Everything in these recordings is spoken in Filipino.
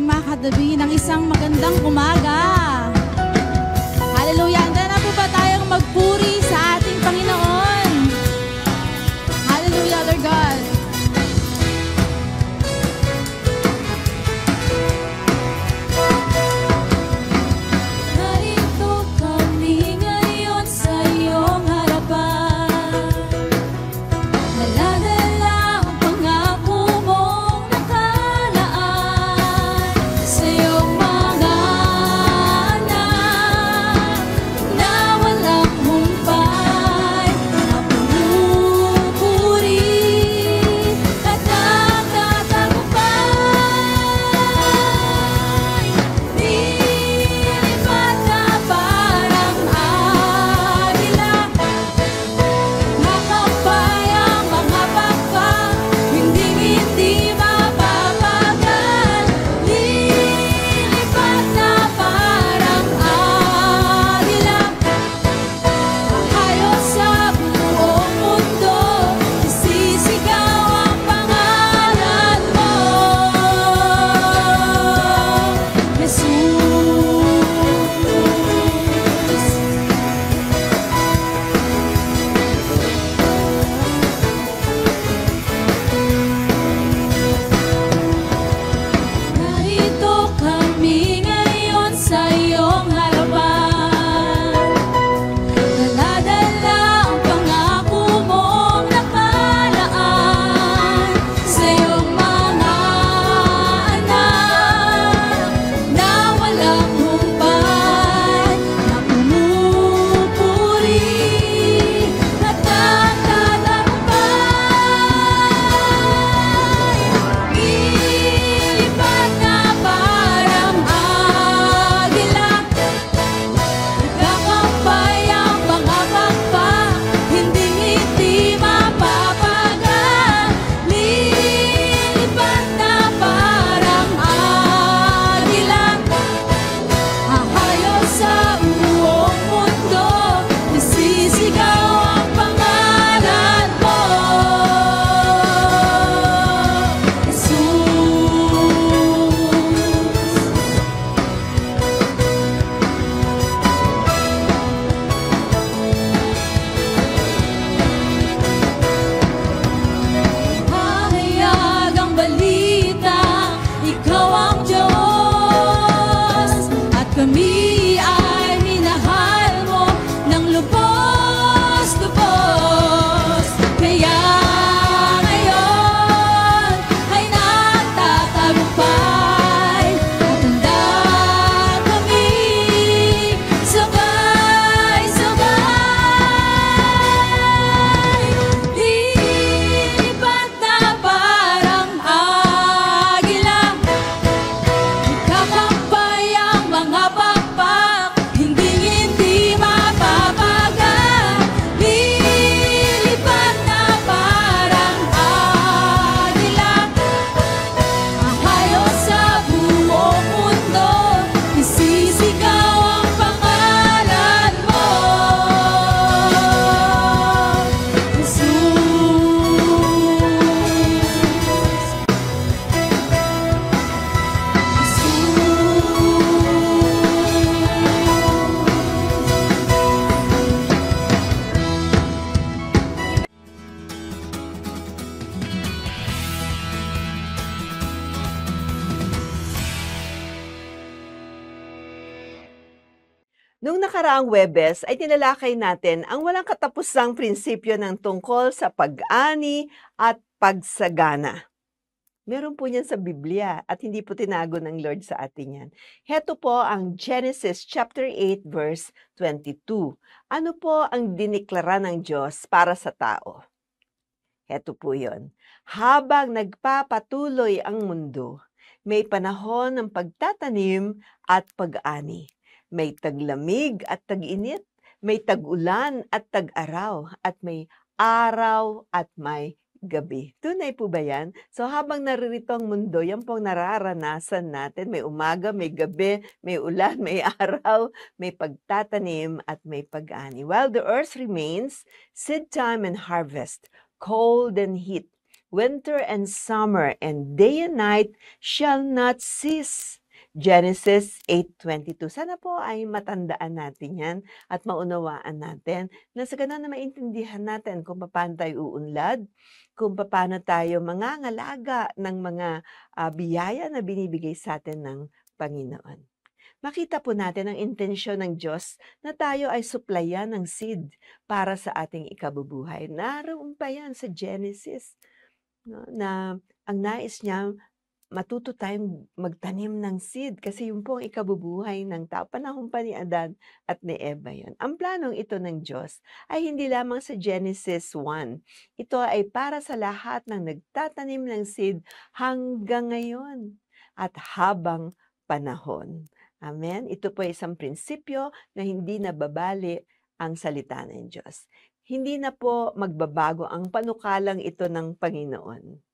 aking mga katabi ng isang magandang umaga. Hallelujah! Handa na po ba tayong magpuri sa Webes ay tinalakay natin ang walang katapusang prinsipyo ng tungkol sa pag-ani at pagsagana. Meron po niyan sa Biblia at hindi po tinago ng Lord sa atin yan. Heto po ang Genesis chapter 8 verse 22. Ano po ang diniklara ng Diyos para sa tao? Heto po yon. Habang nagpapatuloy ang mundo, may panahon ng pagtatanim at pag-ani may taglamig at taginit, may tag-ulan at tag-araw, at may araw at may gabi. Tunay po ba yan? So habang naririto ang mundo, yan pong nararanasan natin. May umaga, may gabi, may ulan, may araw, may pagtatanim at may pag-ani. While the earth remains, seed time and harvest, cold and heat, winter and summer, and day and night shall not cease. Genesis 8.22. Sana po ay matandaan natin yan at maunawaan natin na sa ganun na maintindihan natin kung paano tayo uunlad, kung paano tayo mangangalaga ng mga uh, biyaya na binibigay sa atin ng Panginoon makita po natin ang intensyon ng Diyos na tayo ay suplayan ng seed para sa ating ikabubuhay. Naroon pa yan sa Genesis no, na ang nais niya matuto tayong magtanim ng seed kasi yun po ang ikabubuhay ng tao. Panahon pa ni Adan at ni Eva yun. Ang planong ito ng Diyos ay hindi lamang sa Genesis 1. Ito ay para sa lahat ng nagtatanim ng seed hanggang ngayon at habang panahon. Amen? Ito po ay isang prinsipyo na hindi nababali ang salita ng Diyos. Hindi na po magbabago ang panukalang ito ng Panginoon.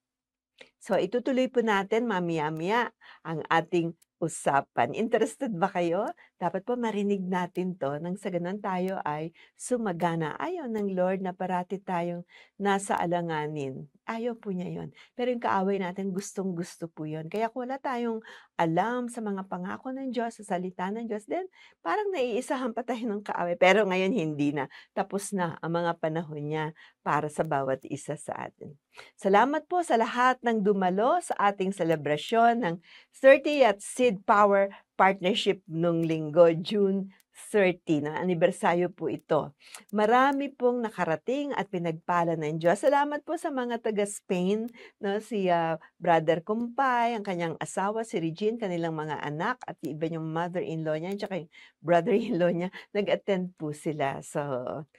So itutuloy po natin mamaya-maya ang ating usapan. Interested ba kayo? Dapat po marinig natin to nang sa ganun tayo ay sumagana. Ayaw ng Lord na parati tayong nasa alanganin. Ayaw po niya yon. Pero yung kaaway natin, gustong gusto po yon. Kaya kung wala tayong alam sa mga pangako ng Diyos, sa salita ng Diyos, then parang naiisahan pa tayo ng kaaway. Pero ngayon hindi na. Tapos na ang mga panahon niya para sa bawat isa sa atin. Salamat po sa lahat ng dumalo sa ating selebrasyon ng 30 at Acid Power Partnership nung linggo, June 30 na anibersaryo po ito. Marami pong nakarating at pinagpala ng Diyos. Salamat po sa mga taga Spain, no si uh, Brother Kumpay, ang kanyang asawa si Regine, kanilang mga anak at iba yung mother-in-law niya at yung brother-in-law niya. Nag-attend po sila. So,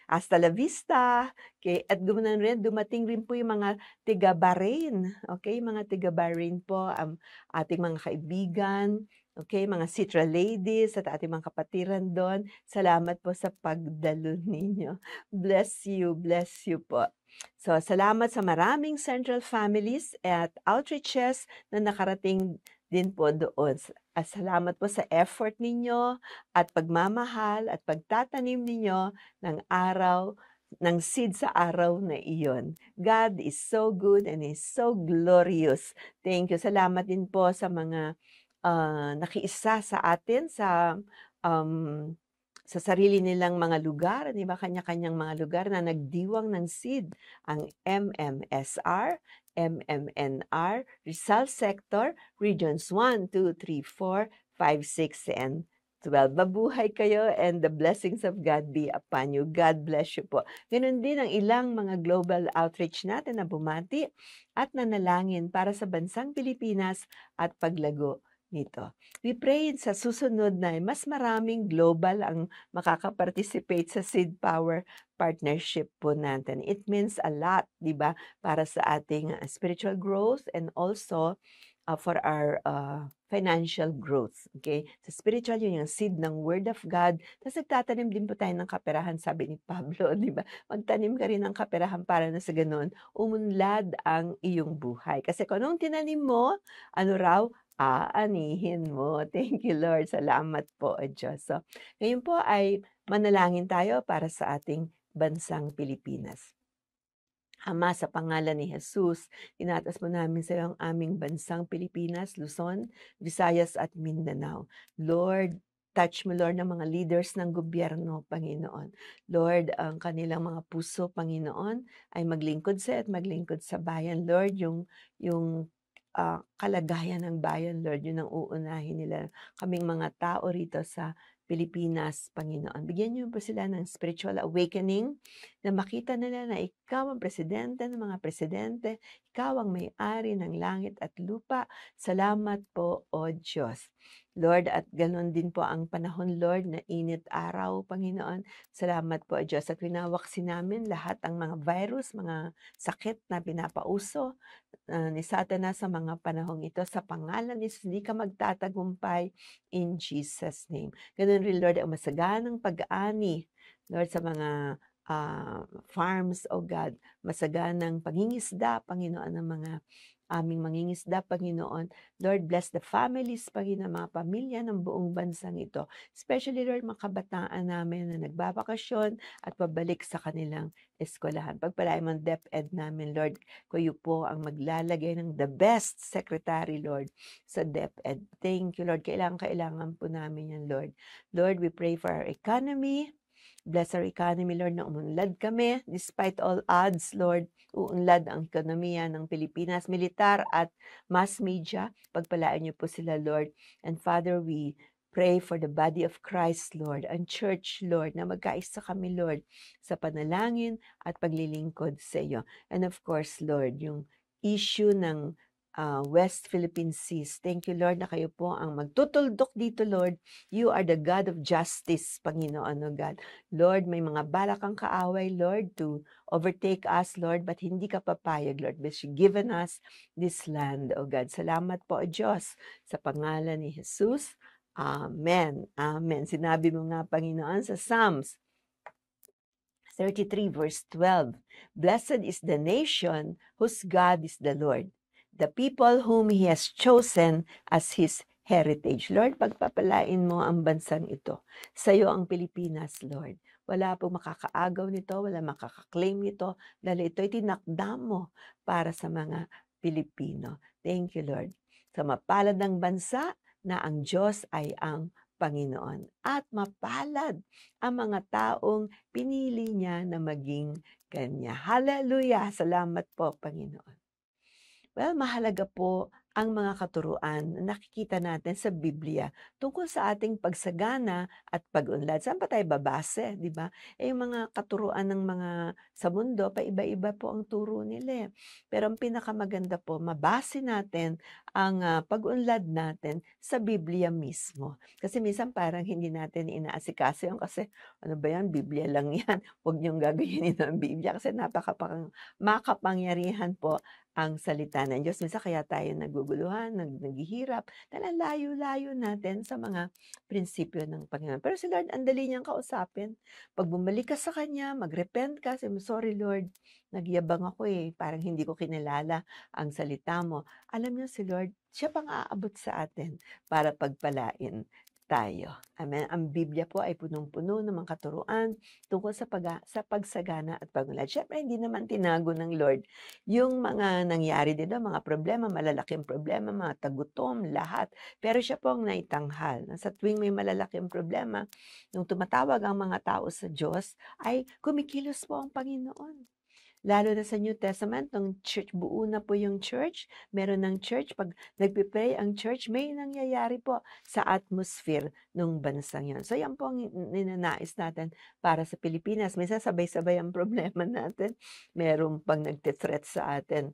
hasta la vista. Okay, at gumunan rin, dumating rin po yung mga tiga Bahrain. Okay, mga tiga Bahrain po, um, ating mga kaibigan, Okay, mga Citra ladies at ating mga kapatiran doon, salamat po sa pagdalo ninyo. Bless you, bless you po. So, salamat sa maraming central families at outreaches na nakarating din po doon. At salamat po sa effort ninyo at pagmamahal at pagtatanim ninyo ng araw ng seed sa araw na iyon. God is so good and is so glorious. Thank you. Salamat din po sa mga Ah, nakiisa sa atin sa um, sa sarili nilang mga lugar, di ba? Kanya-kanyang mga lugar na nagdiwang ng seed ang MMSR, MMNR, Rizal Sector, Regions 1, 2, 3, 4, 5, 6, and 12. Mabuhay kayo and the blessings of God be upon you. God bless you po. Ganun din ang ilang mga global outreach natin na bumati at nanalangin para sa bansang Pilipinas at paglago nito. We pray sa susunod na mas maraming global ang makakaparticipate sa Seed Power partnership po natin. It means a lot, di ba, para sa ating ah, spiritual growth and also uh, for our uh, financial growth. Okay? Sa spiritual, yun yung seed ng Word of God. Tapos nagtatanim din po tayo ng kaperahan, sabi ni Pablo, di ba? Magtanim ka rin ng kaperahan para na sa ganun, umunlad ang iyong buhay. Kasi kung anong tinanim mo, ano raw, aanihin mo. Thank you, Lord. Salamat po, O oh, Diyos. So, ngayon po ay manalangin tayo para sa ating bansang Pilipinas. Ama, sa pangalan ni Jesus, tinatas mo namin sa iyo aming bansang Pilipinas, Luzon, Visayas at Mindanao. Lord, touch mo, Lord, ng mga leaders ng gobyerno, Panginoon. Lord, ang kanilang mga puso, Panginoon, ay maglingkod sa at maglingkod sa bayan. Lord, yung, yung uh, kalagayan ng bayan, Lord. Yun ang uunahin nila kaming mga tao rito sa Pilipinas, Panginoon. Bigyan niyo po sila ng spiritual awakening na makita nila na ikaw ang presidente ng mga presidente, ikaw ang may-ari ng langit at lupa. Salamat po, O Diyos. Lord, at ganun din po ang panahon, Lord, na init araw, Panginoon. Salamat po, Diyos, at winawaksin namin lahat ang mga virus, mga sakit na pinapauso uh, ni Satanas sa mga panahong ito. Sa pangalan ni hindi ka magtatagumpay in Jesus' name. Ganun rin, Lord, ang masaganang pag-ani, Lord, sa mga uh, farms, O oh God, masaganang pangingisda, Panginoon, ng mga aming mangingisda, Panginoon. Lord, bless the families, Panginoon, mga pamilya ng buong bansang ito. Especially, Lord, mga kabataan namin na nagbabakasyon at pabalik sa kanilang eskwelahan. Pagpalain mo ang DepEd namin, Lord. Kayo po ang maglalagay ng the best secretary, Lord, sa DepEd. Thank you, Lord. Kailangan, kailangan po namin yan, Lord. Lord, we pray for our economy, Bless our economy, Lord, na umunlad kami. Despite all odds, Lord, uunlad ang ekonomiya ng Pilipinas, militar at mass media. Pagpalaan niyo po sila, Lord. And Father, we pray for the body of Christ, Lord, and church, Lord, na magkaisa kami, Lord, sa panalangin at paglilingkod sa iyo. And of course, Lord, yung issue ng uh, West Philippine Seas. Thank you, Lord, na kayo po ang magtutuldok dito, Lord. You are the God of justice, Panginoon, oh God. Lord, may mga balakang kang kaaway, Lord, to overtake us, Lord, but hindi ka papayag, Lord, but you given us this land, oh God. Salamat po, Diyos, sa pangalan ni Jesus. Amen. Amen. Sinabi mo nga, Panginoon, sa Psalms 33 verse 12, Blessed is the nation whose God is the Lord the people whom He has chosen as His heritage. Lord, pagpapalain mo ang bansang ito. Sa iyo ang Pilipinas, Lord. Wala pong makakaagaw nito, wala makakaklaim nito, dahil ito ay tinakda mo para sa mga Pilipino. Thank you, Lord. Sa mapalad ng bansa na ang Diyos ay ang Panginoon. At mapalad ang mga taong pinili niya na maging kanya. Hallelujah! Salamat po, Panginoon. Well, mahalaga po ang mga katuruan na nakikita natin sa Biblia tungkol sa ating pagsagana at pag-unlad. Saan pa tayo babase, di ba? Eh, yung mga katuruan ng mga sa mundo, pa iba iba po ang turo nila. Eh. Pero ang pinakamaganda po, mabase natin ang uh, pag-unlad natin sa Biblia mismo. Kasi minsan parang hindi natin inaasikaso yun kasi ano ba yan, Biblia lang yan. Huwag niyong gagawinin ng Biblia kasi makapangyarihan po ang salita ng Diyos. Minsan kaya tayo naguguluhan, nag, naghihirap, talagang layo-layo natin sa mga prinsipyo ng Panginoon. Pero si Lord, ang dali niyang kausapin. Pag bumalik ka sa Kanya, magrepent ka, say, sorry Lord, nagyabang ako eh, parang hindi ko kinilala ang salita mo. Alam niyo si Lord, siya pang aabot sa atin para pagpalain tayo. Amen. Ang Biblia po ay punong-puno ng mga katuruan tungkol sa, pag sa pagsagana at pagulad. Siyempre, hindi naman tinago ng Lord yung mga nangyari dito, mga problema, malalaking problema, mga tagutom, lahat. Pero siya po ang naitanghal. Sa tuwing may malalaking problema, nung tumatawag ang mga tao sa Diyos, ay kumikilos po ang Panginoon. Lalo na sa New Testament, nung church, buo na po yung church, meron ng church, pag nagpipray ang church, may nangyayari po sa atmosphere ng bansang yon. So yan po ang ninanais natin para sa Pilipinas. May sabay-sabay ang problema natin. Meron pang nagtitreat sa atin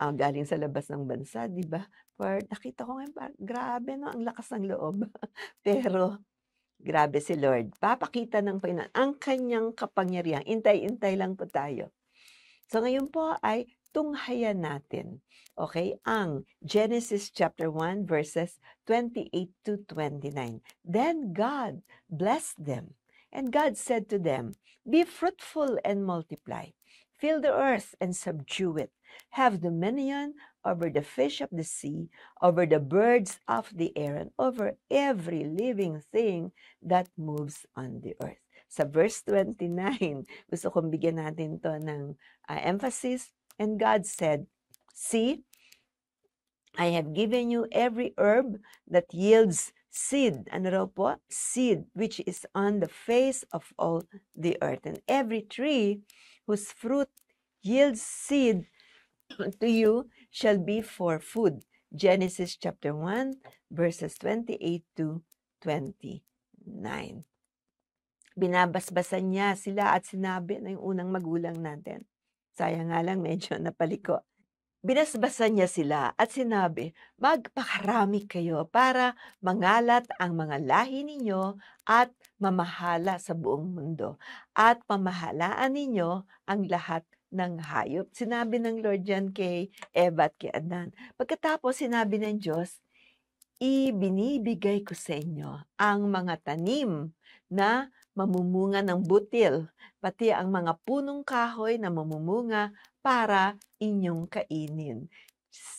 uh, galing sa labas ng bansa, di ba? For, nakita ko ngayon, grabe no, ang lakas ng loob. Pero, grabe si Lord. Papakita ng Panginoon ang kanyang kapangyarihan. Intay-intay lang po tayo. So ngayon po ay tunghayan natin, okay, ang Genesis chapter 1 verses 28 to 29. Then God blessed them, and God said to them, Be fruitful and multiply. Fill the earth and subdue it. Have dominion over the fish of the sea, over the birds of the air, and over every living thing that moves on the earth sa verse 29. Gusto kong bigyan natin to ng uh, emphasis. And God said, See, I have given you every herb that yields seed. Ano raw po? Seed, which is on the face of all the earth. And every tree whose fruit yields seed to you shall be for food. Genesis chapter 1, verses 28 to 29 binabasbasan niya sila at sinabi na yung unang magulang natin. Sayang nga lang, medyo napaliko. Binasbasan niya sila at sinabi, magpakarami kayo para mangalat ang mga lahi ninyo at mamahala sa buong mundo at pamahalaan ninyo ang lahat ng hayop. Sinabi ng Lord yan kay Eva at kay Adan. Pagkatapos sinabi ng Diyos, ibinibigay ko sa inyo ang mga tanim na mamumunga ng butil, pati ang mga punong kahoy na mamumunga para inyong kainin.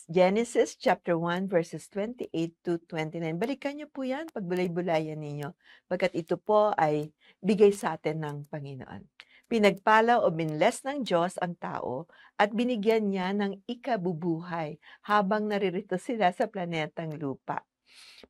Genesis chapter 1 verses 28 to 29. Balikan niyo po yan, pagbulay-bulayan ninyo, pagkat ito po ay bigay sa atin ng Panginoon. Pinagpala o binless ng Diyos ang tao at binigyan niya ng ikabubuhay habang naririto sila sa planetang lupa.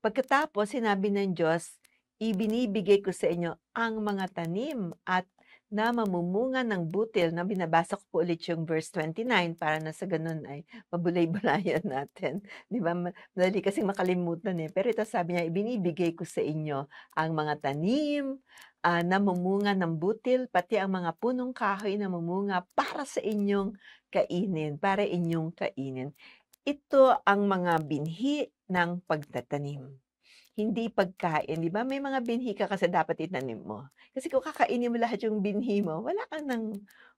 Pagkatapos, sinabi ng Diyos ibinibigay ko sa inyo ang mga tanim at na mamumunga ng butil na binabasa ko po ulit yung verse 29 para na sa ganun ay mabulay-bulayan natin. Di ba? Madali kasi makalimutan eh. Pero ito sabi niya, ibinibigay ko sa inyo ang mga tanim, uh, na mumunga ng butil, pati ang mga punong kahoy na mumunga para sa inyong kainin, para inyong kainin. Ito ang mga binhi ng pagtatanim hindi pagkain, di ba? May mga binhi ka kasi dapat itanim mo. Kasi kung kakainin mo lahat yung binhi mo, wala kang nang,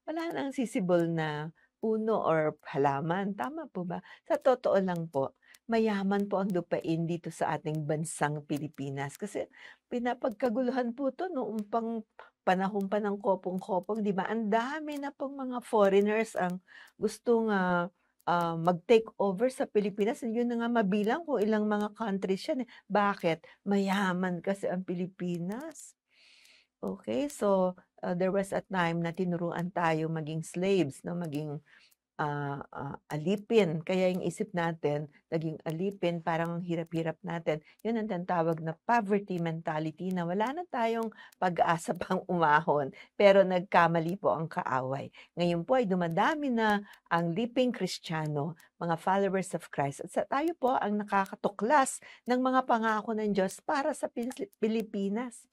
wala nang sisibol na puno or halaman. Tama po ba? Sa totoo lang po, mayaman po ang lupain dito sa ating bansang Pilipinas. Kasi pinapagkaguluhan po to noong pang panahon pa ng kopong-kopong, di ba? Ang dami na pong mga foreigners ang gustong uh, uh, ah, mag-take over sa Pilipinas. Yun na nga mabilang ko ilang mga countries siya. Eh. Bakit? Mayaman kasi ang Pilipinas. Okay, so uh, there was a time na tinuruan tayo maging slaves, no? maging ah, ah, alipin. Kaya yung isip natin, naging alipin, parang hirap-hirap natin. Yun ang tinatawag na poverty mentality na wala na tayong pag-asa pang umahon. Pero nagkamali po ang kaaway. Ngayon po ay dumadami na ang liping kristyano mga followers of Christ. At sa tayo po ang nakakatuklas ng mga pangako ng Diyos para sa Pilipinas.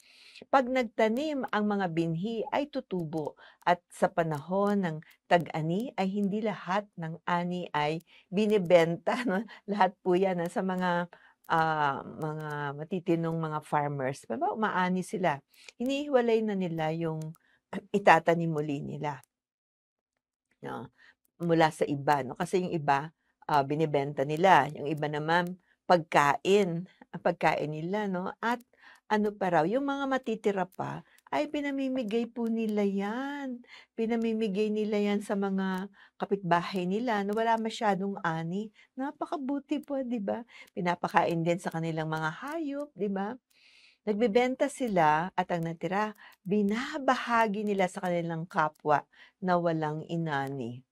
Pag nagtanim ang mga binhi ay tutubo at sa panahon ng tag-ani ay hindi lahat ng ani ay binibenta. No? Lahat po yan ah, sa mga uh, mga matitinong mga farmers. Diba? Umaani sila. Hinihiwalay na nila yung itatanim muli nila. No? mula sa iba. No? Kasi yung iba, uh, ah, binibenta nila. Yung iba naman, pagkain. Pagkain nila. No? At ano pa raw, yung mga matitira pa, ay pinamimigay po nila yan. Pinamimigay nila yan sa mga kapitbahay nila na wala masyadong ani. Napakabuti po, di ba? Pinapakain din sa kanilang mga hayop, di ba? Nagbebenta sila at ang natira, binabahagi nila sa kanilang kapwa na walang inani.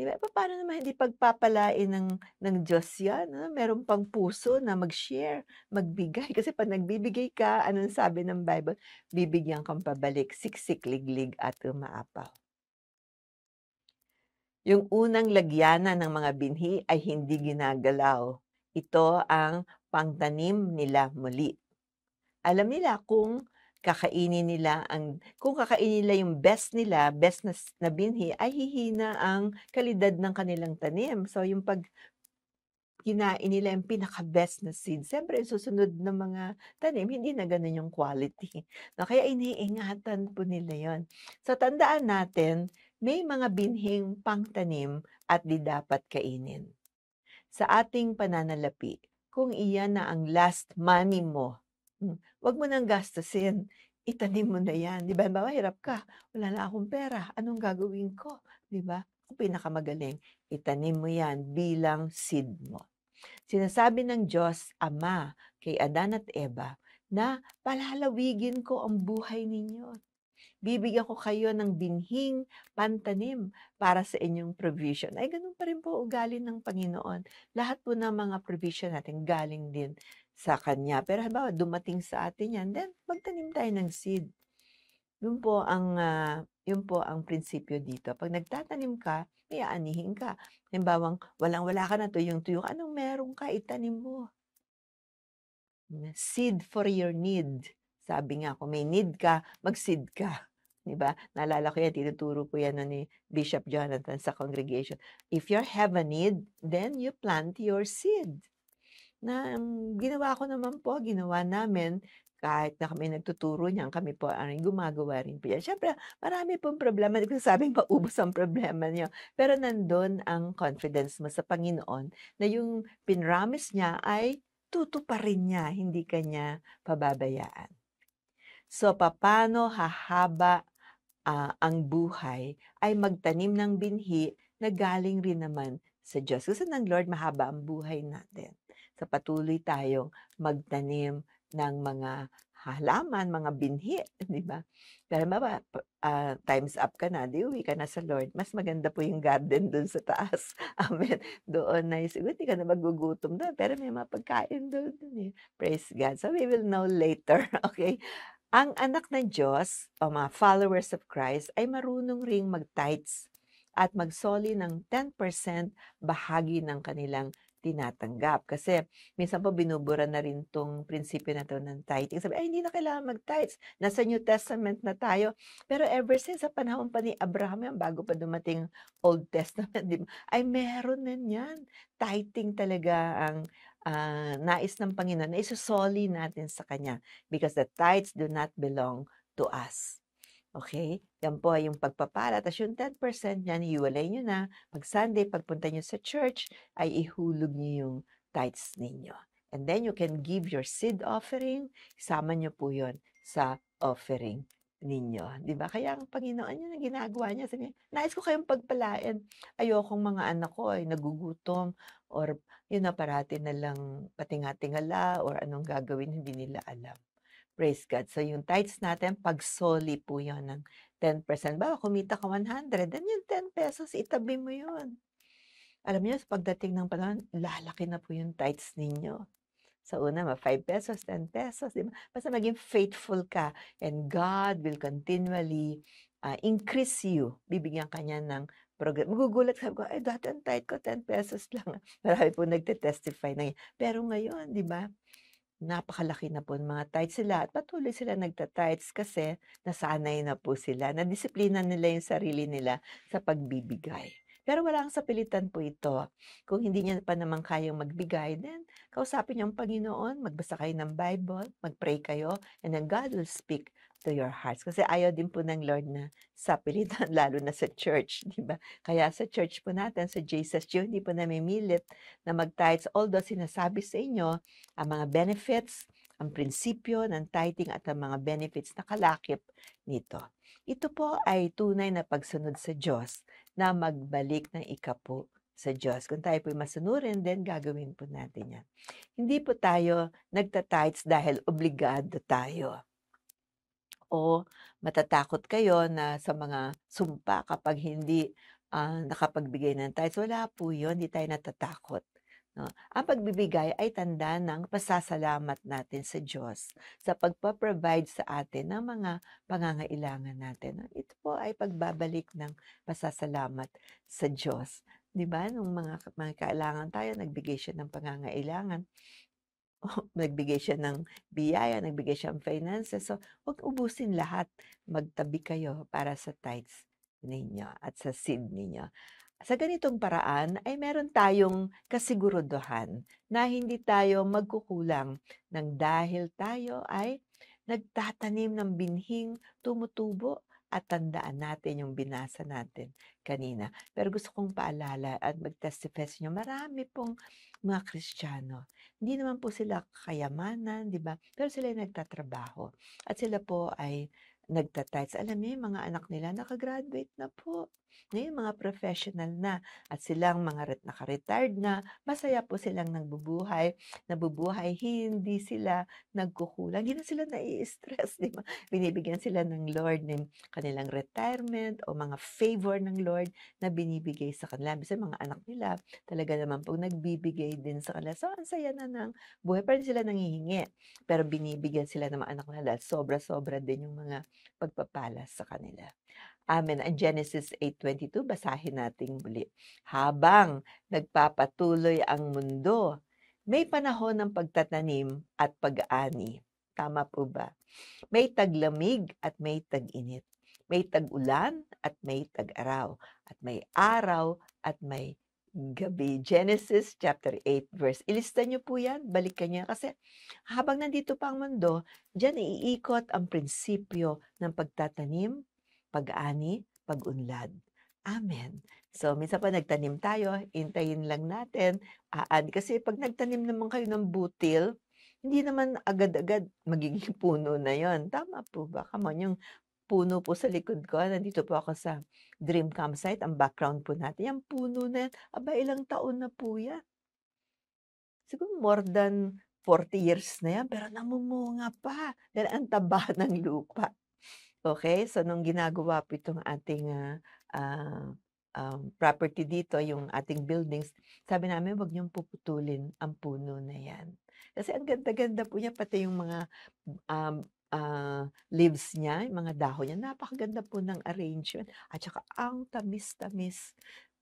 Di ba? Paano naman hindi pagpapalain ng, ng Diyos yan? No? Meron pang puso na mag-share, magbigay. Kasi pag nagbibigay ka, anong sabi ng Bible? Bibigyan kang pabalik, siksik, liglig at umaapaw. Yung unang lagyana ng mga binhi ay hindi ginagalaw. Ito ang pangtanim nila muli. Alam nila kung kakainin nila ang kung kakainin nila yung best nila, best na, na binhi ay hihina ang kalidad ng kanilang tanim. So yung pag kinain nila yung pinaka-best na seed. Siyempre, susunod ng mga tanim, hindi na ganun yung quality. No, kaya iniingatan po nila yon. So, tandaan natin, may mga binhing pangtanim at di dapat kainin. Sa ating pananalapi, kung iyan na ang last money mo Hmm, wag mo nang gastusin, itanim mo na yan, 'di ba? Halimbawa, hirap ka, wala na akong pera, anong gagawin ko, 'di ba? Ang pinakamagaling, itanim mo yan bilang seed mo. Sinasabi ng Diyos Ama kay Adan at Eva na palalawigin ko ang buhay ninyo. Bibigyan ko kayo ng binhing pantanim para sa inyong provision. Ay, ganun pa rin po ugali ng Panginoon. Lahat po ng mga provision natin galing din sa kanya. Pero halimbawa, dumating sa atin yan, then magtanim tayo ng seed. Yun po ang, uh, yun po ang prinsipyo dito. Pag nagtatanim ka, may aanihin ka. Halimbawa, walang-wala ka na tuyong-tuyo. Anong meron ka, itanim mo. Seed for your need. Sabi nga, kung may need ka, mag-seed ka. Diba? Naalala ko yan, tinuturo ko yan ni Bishop Jonathan sa congregation. If you have a need, then you plant your seed na ang um, ginawa ko naman po, ginawa namin, kahit na kami nagtuturo niyan, kami po ang gumagawa rin po yan. Siyempre, marami pong problema. Hindi ko sabing maubos ang problema niyo. Pero nandun ang confidence mo sa Panginoon na yung pinramis niya ay tutuparin niya, hindi kanya pababayaan. So, papano hahaba uh, ang buhay ay magtanim ng binhi na galing rin naman sa Diyos. Kasi ng Lord, mahaba ang buhay natin sa patuloy tayong magtanim ng mga halaman, mga binhi, di ba? Dahil ba, uh, times up ka na, di uwi ka na sa Lord. Mas maganda po yung garden doon sa taas. Amen. Doon na yung siguro, di ka na magugutom doon, pero may mga pagkain doon. Eh. Praise God. So we will know later, okay? Ang anak ng Diyos, o mga followers of Christ, ay marunong ring mag-tights at magsoli ng 10% bahagi ng kanilang tinatanggap. Kasi minsan po binubura na rin tong prinsipyo na to ng tithing. Sabi, ay hindi na kailangan mag-tithes. Nasa New Testament na tayo. Pero ever since sa panahon pa ni Abraham yan, bago pa dumating Old Testament, di ba? ay meron na yan. Tithing talaga ang uh, nais ng Panginoon na isusoli natin sa Kanya because the tithes do not belong to us. Okay? Yan po ay yung pagpapala. Tapos yung 10% niyan, iiwalay nyo na. Pag Sunday, pagpunta nyo sa church, ay ihulog nyo yung tithes ninyo. And then you can give your seed offering. Isama nyo po yon sa offering ninyo. Di ba? Kaya ang Panginoon niya na ginagawa niya, sabi niya, nais ko kayong pagpalain. Ayokong mga anak ko ay nagugutom or yun na parati na lang patinga-tingala or anong gagawin hindi nila alam. Praise God. So, yung tithes natin, pag soli po yun ng 10%. Ba, kumita ka 100, then yung 10 pesos, itabi mo yun. Alam niyo, pagdating ng panahon, lalaki na po yung tithes ninyo. Sa so, una, ma 5 pesos, 10 pesos, di ba? Basta maging faithful ka and God will continually uh, increase you. Bibigyan ka niya ng program. Magugulat ka, ko, ay, dati ang tithe ko, 10 pesos lang. Marami po nagte-testify na yan. Pero ngayon, di ba, napakalaki na po ng mga tights sila at patuloy sila nagta-tights kasi nasanay na po sila, nadisiplina nila yung sarili nila sa pagbibigay. Pero wala ang sapilitan po ito. Kung hindi niya pa naman kayong magbigay, then kausapin niyo ang Panginoon, magbasa kayo ng Bible, magpray kayo, and then God will speak to your hearts. Kasi ayaw din po ng Lord na sa sapilitan, lalo na sa church, di ba? Kaya sa church po natin, sa Jesus Jew, hindi po namimilit na mag-tithes. Although sinasabi sa inyo ang mga benefits, ang prinsipyo ng tithing at ang mga benefits na kalakip nito. Ito po ay tunay na pagsunod sa Diyos na magbalik ng ikapo sa Diyos. Kung tayo po'y masunurin, then gagawin po natin yan. Hindi po tayo nagtatites dahil obligado tayo o matatakot kayo na sa mga sumpa kapag hindi ah, nakapagbigay ng tithes. Wala po yun, hindi tayo natatakot. No? Ang pagbibigay ay tanda ng pasasalamat natin sa Diyos sa pagpa-provide sa atin ng mga pangangailangan natin. No? Ito po ay pagbabalik ng pasasalamat sa Diyos. Di ba? Nung mga, mga kailangan tayo, nagbigay siya ng pangangailangan. nagbigay siya ng biyaya, nagbigay siya ng finances. So, huwag ubusin lahat. Magtabi kayo para sa tithes ninyo at sa seed ninyo. Sa ganitong paraan ay meron tayong kasiguruduhan na hindi tayo magkukulang nang dahil tayo ay nagtatanim ng binhing tumutubo at tandaan natin yung binasa natin kanina. Pero gusto kong paalala at mag-testify sa inyo, marami pong mga Kristiyano hindi naman po sila kayamanan, di ba? Pero sila ay nagtatrabaho. At sila po ay nagtatights. Alam niyo, mga anak nila, nakagraduate na po. Ngayon, mga professional na at silang mga ret naka-retired na, masaya po silang nagbubuhay, nabubuhay, hindi sila nagkukulang, hindi na sila nai-stress, di ba? Binibigyan sila ng Lord ng kanilang retirement o mga favor ng Lord na binibigay sa kanila. Bisa mga anak nila, talaga naman po nagbibigay din sa kanila. So, ang saya na ng buhay. Pero sila nangihingi. Pero binibigyan sila ng mga anak nila. Sobra-sobra din yung mga pagpapala sa kanila. Amen. Ang Genesis 8.22, basahin natin muli. Habang nagpapatuloy ang mundo, may panahon ng pagtatanim at pag-ani. Tama po ba? May taglamig at may tag-init. May tag-ulan at may tag-araw. At may araw at may gabi. Genesis chapter 8 verse. Ilista niyo po yan, balikan niyo kasi habang nandito pa ang mundo, diyan iikot ang prinsipyo ng pagtatanim pag-ani, pag-unlad. Amen. So, minsan pa nagtanim tayo, intayin lang natin, aad. Kasi pag nagtanim naman kayo ng butil, hindi naman agad-agad magiging puno na yon. Tama po ba? Come on, yung puno po sa likod ko. Nandito po ako sa Dream Campsite. Ang background po natin. Yung puno na yan, aba ilang taon na po yan. Siguro more than 40 years na yan, pero namumunga pa dahil ang taba ng lupa. Okay, so nung ginagawa po itong ating uh, uh, um, property dito, yung ating buildings, sabi namin, wag niyong puputulin ang puno na yan. Kasi ang ganda-ganda po niya, pati yung mga um, uh, leaves niya, yung mga dahon niya, napakaganda po ng arrangement. At saka ang tamis-tamis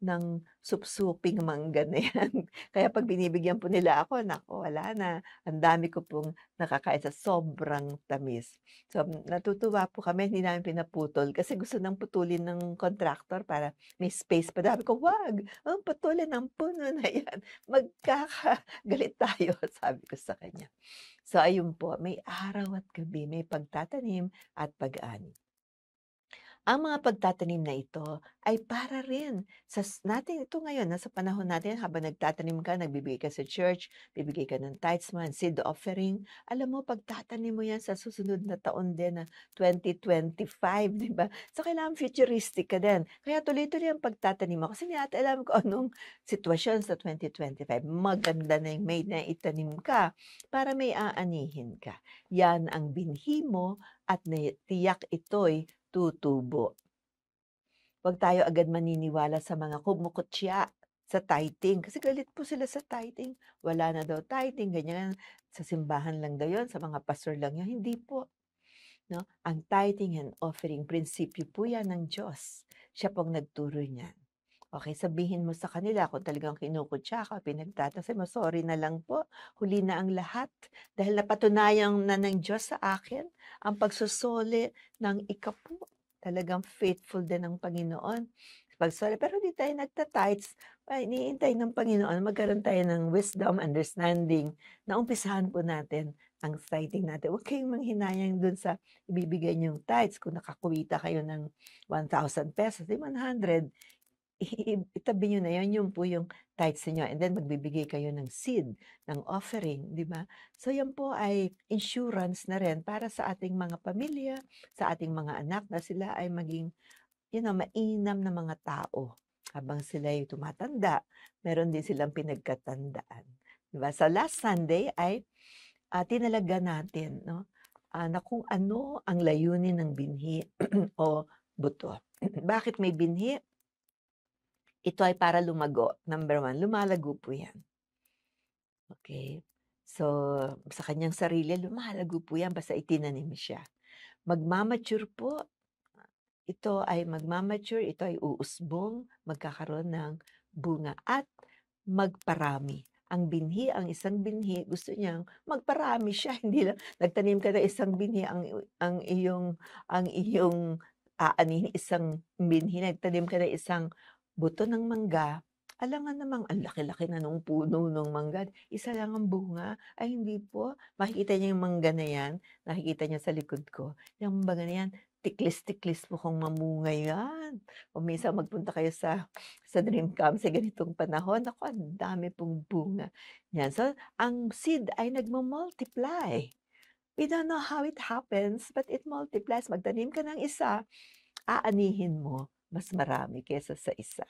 ng supsuping mangga na yan. Kaya pag binibigyan po nila ako, nako, wala na. Ang dami ko pong nakakain sa sobrang tamis. So, natutuwa po kami, hindi namin pinaputol kasi gusto nang putulin ng contractor para may space pa. Sabi ko, wag, ang putulin ng puno na yan. Magkakagalit tayo, sabi ko sa kanya. So, ayun po, may araw at gabi, may pagtatanim at pag-ani. Ang mga pagtatanim na ito ay para rin sa natin ito ngayon, nasa panahon natin habang nagtatanim ka, nagbibigay ka sa church, bibigay ka ng tithes man, seed offering. Alam mo, pagtatanim mo yan sa susunod na taon din na 2025, di ba? So, kailangan futuristic ka din. Kaya tuloy-tuloy ang pagtatanim mo kasi hindi natin alam kung anong sitwasyon sa 2025. Maganda na yung may na itanim ka para may aanihin ka. Yan ang binhi mo at tiyak ito'y tutubo. Huwag tayo agad maniniwala sa mga kumukutya sa tithing. Kasi galit po sila sa tithing. Wala na daw tithing, ganyan. Sa simbahan lang daw yon, sa mga pastor lang yun. Hindi po. No? Ang tithing and offering, prinsipyo po yan ng Diyos. Siya pong nagturo niyan. Okay, sabihin mo sa kanila kung talagang kinukutsa ka, pinagtatasay mo, sorry na lang po, huli na ang lahat. Dahil napatunayan na ng Diyos sa akin ang pagsusuli ng ikapu. Talagang faithful din ang Panginoon. Pagsoli, pero hindi tayo nagtatights. Ay, iniintay ng Panginoon, magkaroon tayo ng wisdom, understanding, na umpisahan po natin ang sighting natin. Huwag kayong manghinayang dun sa ibibigay niyong tithes. Kung nakakuwita kayo ng 1,000 pesos, di 100, itabi nyo na yun, yung po yung tithes niyo And then, magbibigay kayo ng seed, ng offering, di ba? So, yan po ay insurance na rin para sa ating mga pamilya, sa ating mga anak, na sila ay maging, you know, mainam na mga tao. Habang sila ay tumatanda, meron din silang pinagkatandaan. Di ba? Sa last Sunday ay uh, tinalaga natin, no? Uh, na kung ano ang layunin ng binhi o buto. Bakit may binhi? Ito ay para lumago. Number one, lumalago po yan. Okay? So, sa kanyang sarili, lumalago po yan basta itinanim siya. Magmamature po. Ito ay magmamature, ito ay uusbong, magkakaroon ng bunga at magparami ang binhi, ang isang binhi, gusto niyang magparami siya, hindi lang nagtanim ka ng isang binhi ang ang iyong ang iyong aanin uh, isang binhi, nagtanim ka ng isang buto ng mangga, alangan namang ang laki-laki na nung puno ng mangga. Isa lang ang bunga. Ay, hindi po. Makikita niya yung mangga na yan. Nakikita niya sa likod ko. Yung mangga na yan, tiklis-tiklis po kong mamunga yan. O minsan magpunta kayo sa, sa dream camp sa ganitong panahon. Ako, ang dami pong bunga. Yan. So, ang seed ay nagmamultiply. We don't know how it happens, but it multiplies. Magtanim ka ng isa, aanihin mo mas marami kesa sa isa.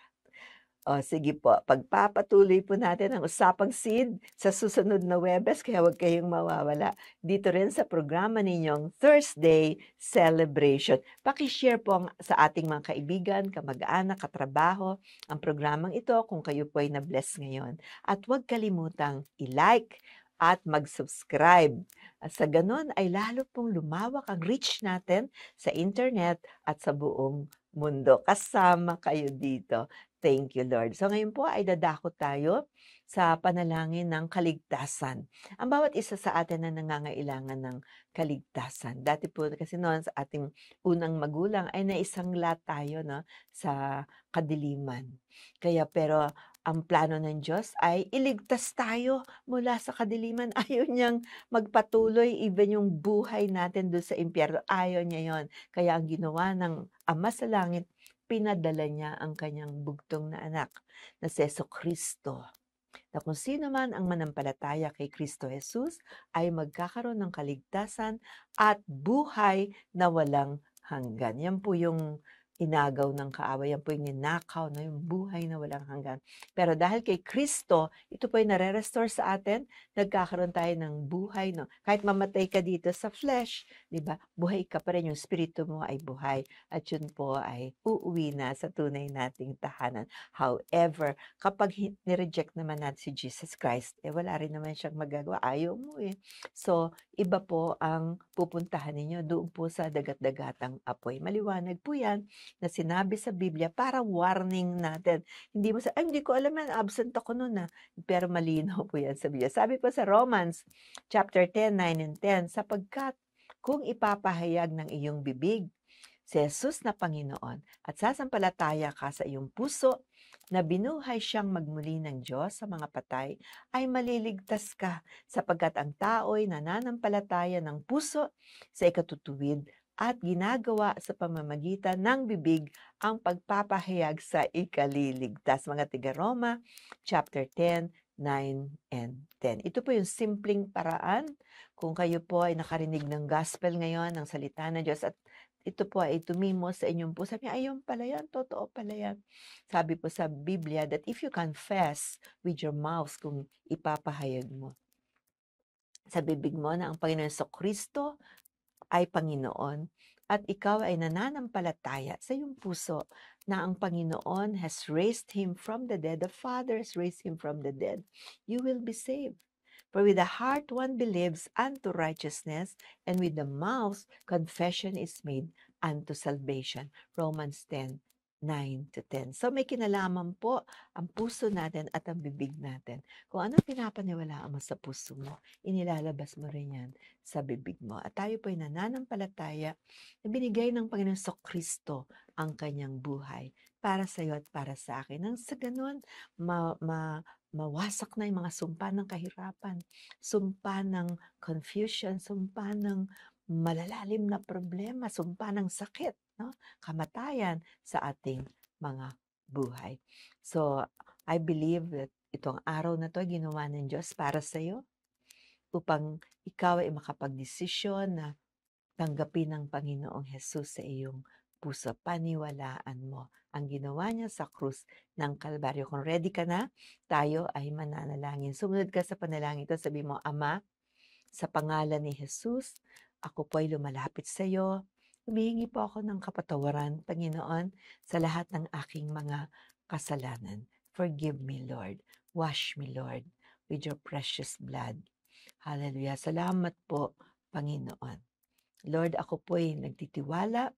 O sige po, pagpapatuloy po natin ang usapang seed sa susunod na Webes, kaya huwag kayong mawawala. Dito rin sa programa ninyong Thursday Celebration. Pakishare po ang, sa ating mga kaibigan, kamag-anak, katrabaho, ang programang ito kung kayo po ay na-bless ngayon. At huwag kalimutang i-like at mag-subscribe. sa ganun ay lalo pong lumawak ang reach natin sa internet at sa buong mundo. Kasama kayo dito. Thank you, Lord. So ngayon po ay dadako tayo sa panalangin ng kaligtasan. Ang bawat isa sa atin na nangangailangan ng kaligtasan. Dati po kasi noon sa ating unang magulang ay naisangla tayo no, sa kadiliman. Kaya pero ang plano ng Diyos ay iligtas tayo mula sa kadiliman. Ayaw niyang magpatuloy even yung buhay natin doon sa impyerno. Ayaw niya yon. Kaya ang ginawa ng Ama sa Langit, pinadala niya ang kanyang bugtong na anak na si Yeso Kristo na kung sino man ang manampalataya kay Kristo Jesus ay magkakaroon ng kaligtasan at buhay na walang hanggan. Yan po yung inagaw ng kaaway. Yan po yung ninakaw na yung buhay na walang hanggan. Pero dahil kay Kristo, ito po ay nare-restore sa atin. Nagkakaroon tayo ng buhay. No? Kahit mamatay ka dito sa flesh, di ba? buhay ka pa rin. Yung spirito mo ay buhay. At yun po ay uuwi na sa tunay nating tahanan. However, kapag nireject naman natin si Jesus Christ, eh wala rin naman siyang magagawa. Ayaw mo eh. So, iba po ang pupuntahan ninyo doon po sa dagat-dagatang apoy. Maliwanag po yan na sinabi sa Biblia para warning natin. Hindi mo sa, ay hindi ko alam yan, absent ako noon na. Ah. Pero malinaw po yan sa Biblia. Sabi po sa Romans chapter 10, 9 and 10, sapagkat kung ipapahayag ng iyong bibig si Jesus na Panginoon at sasampalataya ka sa iyong puso na binuhay siyang magmuli ng Diyos sa mga patay, ay maliligtas ka sapagkat ang tao'y nananampalataya ng puso sa ikatutuwid at ginagawa sa pamamagitan ng bibig ang pagpapahayag sa ikaliligtas. Mga tiga Roma, chapter 10, 9, and 10. Ito po yung simpleng paraan kung kayo po ay nakarinig ng gospel ngayon, ng salita ng Diyos at ito po ay tumimo sa inyong puso. Sabi niya, ayun pala yan, totoo pala yan. Sabi po sa Biblia that if you confess with your mouth, kung ipapahayag mo, sa bibig mo na ang Panginoon sa Kristo ay Panginoon at ikaw ay nananampalataya sa iyong puso na ang Panginoon has raised him from the dead, the Father has raised him from the dead, you will be saved. For with the heart one believes unto righteousness, and with the mouth confession is made unto salvation. Romans 10, 9 to 10. So may kinalaman po ang puso natin at ang bibig natin. Kung ano pinapaniwalaan mo sa puso mo, inilalabas mo rin yan sa bibig mo. At tayo po'y nananampalataya na binigay ng Panginoon So Kristo ang kanyang buhay para sa iyo at para sa akin. Nang sa ganun, ma, ma, mawasak na yung mga sumpa ng kahirapan, sumpa ng confusion, sumpa ng malalalim na problema, sumpa ng sakit no? kamatayan sa ating mga buhay. So, I believe that itong araw na to ginawa ng Diyos para sa iyo upang ikaw ay makapagdesisyon na tanggapin ng Panginoong Hesus sa iyong puso. Paniwalaan mo ang ginawa niya sa krus ng Kalbaryo. Kung ready ka na, tayo ay mananalangin. Sumunod ka sa panalangin ito, sabi mo, Ama, sa pangalan ni Jesus, ako po ay lumalapit sa iyo Humihingi po ako ng kapatawaran, Panginoon, sa lahat ng aking mga kasalanan. Forgive me, Lord. Wash me, Lord, with your precious blood. Hallelujah. Salamat po, Panginoon. Lord, ako po ay nagtitiwala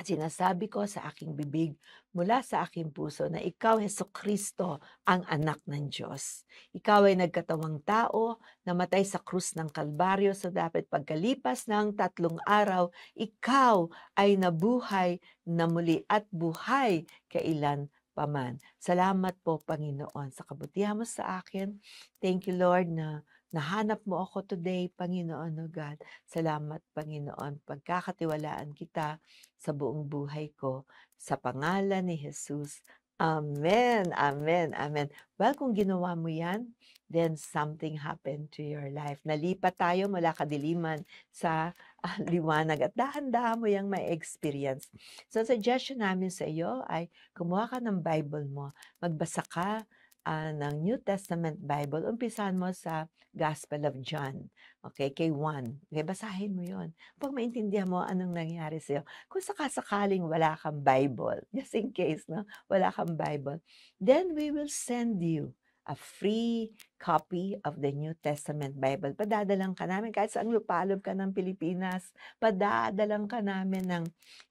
at sinasabi ko sa aking bibig mula sa aking puso na ikaw, Heso Kristo, ang anak ng Diyos. Ikaw ay nagkatawang tao, namatay sa krus ng Kalbaryo so dapat pagkalipas ng tatlong araw, ikaw ay nabuhay na muli at buhay kailan paman. Salamat po, Panginoon, sa kabutihan mo sa akin. Thank you, Lord, na Nahanap mo ako today, Panginoon o oh God. Salamat, Panginoon. Pagkakatiwalaan kita sa buong buhay ko. Sa pangalan ni Jesus. Amen, amen, amen. Well, kung ginawa mo yan, then something happened to your life. Nalipat tayo mula kadiliman sa uh, liwanag at dahan-dahan mo yung may experience. So, suggestion namin sa iyo ay kumuha ka ng Bible mo, magbasa ka uh, ng New Testament Bible, umpisahan mo sa Gospel of John. Okay, kay 1. Okay, basahin mo yon. Pag maintindihan mo anong nangyari sa'yo. Kung sakasakaling wala kang Bible, just in case, no? wala kang Bible, then we will send you a free copy of the New Testament Bible. Padadalang ka namin kahit saan lupalob ka ng Pilipinas. Padadalang ka namin ng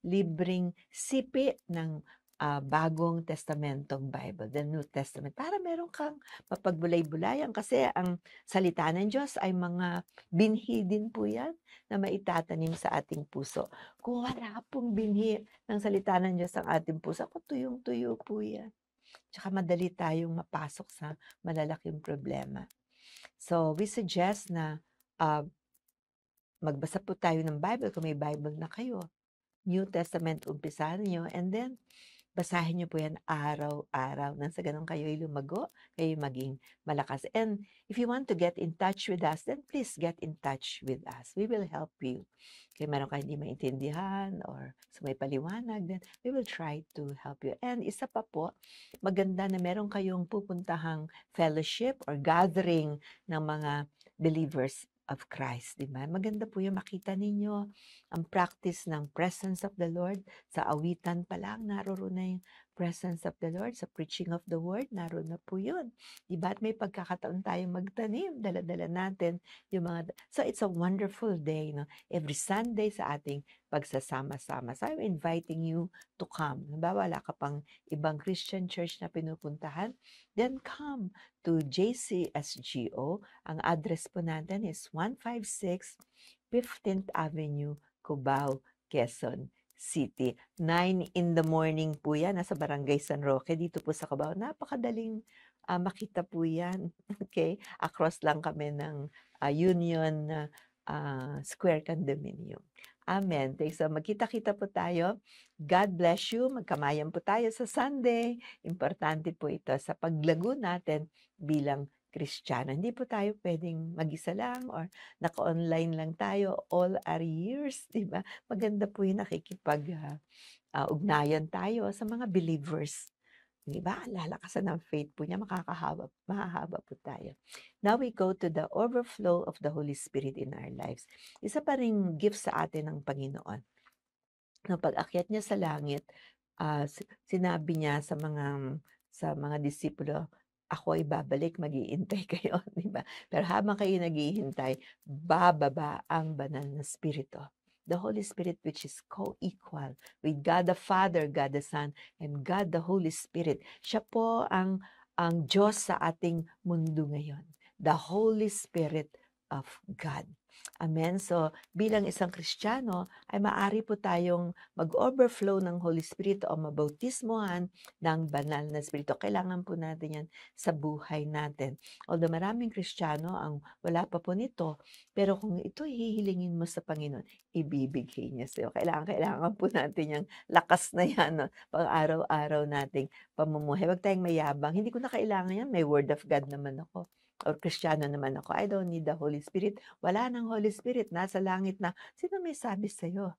libreng sipi ng uh, bagong testamentong Bible, the New Testament, para meron kang mapagbulay-bulayan kasi ang salita ng Diyos ay mga binhi din po yan na maitatanim sa ating puso. Kung wala pong binhi ng salita ng Diyos ang ating puso, ako tuyong-tuyo po yan. Tsaka madali tayong mapasok sa malalaking problema. So, we suggest na uh, magbasa po tayo ng Bible kung may Bible na kayo. New Testament umpisa niyo and then basahin niyo po yan araw-araw. Nang sa ganun kayo lumago, kayo maging malakas. And if you want to get in touch with us, then please get in touch with us. We will help you. Kaya meron kayo hindi maintindihan or so may paliwanag, then we will try to help you. And isa pa po, maganda na meron kayong pupuntahang fellowship or gathering ng mga believers of Christ. Di ba? Maganda po yung makita ninyo ang practice ng presence of the Lord. Sa awitan pa lang, naroon na yung presence of the Lord, sa preaching of the word, naroon na po yun. Diba? At may pagkakataon tayong magtanim, daladala natin yung mga... So it's a wonderful day, no? Every Sunday sa ating pagsasama-sama. So I'm inviting you to come. Halimbawa, wala ka pang ibang Christian church na pinupuntahan, then come to JCSGO. Ang address po natin is 156 15th Avenue, Cubao, Quezon. City. 9 in the morning po yan, nasa Barangay San Roque, dito po sa Cabao. Napakadaling uh, makita po yan. Okay? Across lang kami ng uh, Union uh, Square Condominium. Amen. So magkita-kita po tayo. God bless you. Magkamayan po tayo sa Sunday. Importante po ito sa paglago natin bilang Kristiyano. Hindi po tayo pwedeng mag-isa lang or naka-online lang tayo all our years, di ba? Maganda po yung nakikipag-ugnayan ah, ah, uh, uh, tayo sa mga believers. Di ba? Lalakasan ng faith po niya, makakahaba, mahahaba po tayo. Now we go to the overflow of the Holy Spirit in our lives. Isa pa rin gift sa atin ng Panginoon. Nang pag-akyat niya sa langit, uh, sinabi niya sa mga sa mga disipulo, ako ay babalik, mag-iintay kayo, di ba? Pero habang kayo naghihintay, bababa ang banal na spirito. The Holy Spirit which is co-equal with God the Father, God the Son, and God the Holy Spirit. Siya po ang, ang Diyos sa ating mundo ngayon. The Holy Spirit of God. Amen. So, bilang isang Kristiyano, ay maari po tayong mag-overflow ng Holy Spirit o mabautismohan ng banal na Espiritu. Kailangan po natin yan sa buhay natin. Although maraming Kristiyano ang wala pa po nito, pero kung ito hihilingin mo sa Panginoon, ibibigay niya sa iyo. Kailangan, kailangan po natin yung lakas na yan no? pang araw-araw nating pamumuhay. Huwag tayong mayabang. Hindi ko na kailangan yan. May word of God naman ako or Kristiyano naman ako, I don't need the Holy Spirit. Wala nang Holy Spirit, nasa langit na. Sino may sabi sa'yo?